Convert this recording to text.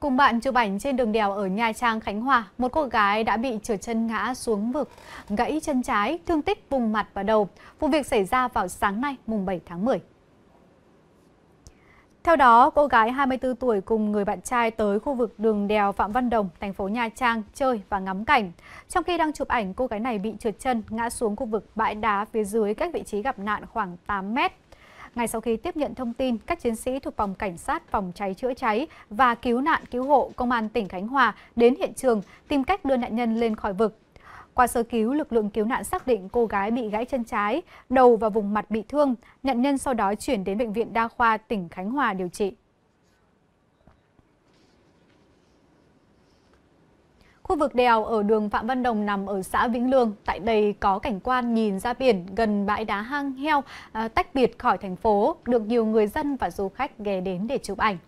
Cùng bạn chụp ảnh trên đường đèo ở Nha Trang, Khánh Hòa, một cô gái đã bị trượt chân ngã xuống vực, gãy chân trái, thương tích vùng mặt và đầu. Vụ việc xảy ra vào sáng nay, mùng 7 tháng 10. Theo đó, cô gái 24 tuổi cùng người bạn trai tới khu vực đường đèo Phạm Văn Đồng, thành phố Nha Trang chơi và ngắm cảnh. Trong khi đang chụp ảnh, cô gái này bị trượt chân ngã xuống khu vực bãi đá phía dưới cách vị trí gặp nạn khoảng 8 mét ngay sau khi tiếp nhận thông tin, các chiến sĩ thuộc phòng cảnh sát phòng cháy chữa cháy và cứu nạn cứu hộ công an tỉnh Khánh Hòa đến hiện trường tìm cách đưa nạn nhân lên khỏi vực. Qua sơ cứu, lực lượng cứu nạn xác định cô gái bị gãy chân trái, đầu và vùng mặt bị thương. Nạn nhân sau đó chuyển đến Bệnh viện Đa khoa tỉnh Khánh Hòa điều trị. Khu vực đèo ở đường Phạm Văn Đồng nằm ở xã Vĩnh Lương. Tại đây có cảnh quan nhìn ra biển gần bãi đá hang heo à, tách biệt khỏi thành phố, được nhiều người dân và du khách ghé đến để chụp ảnh.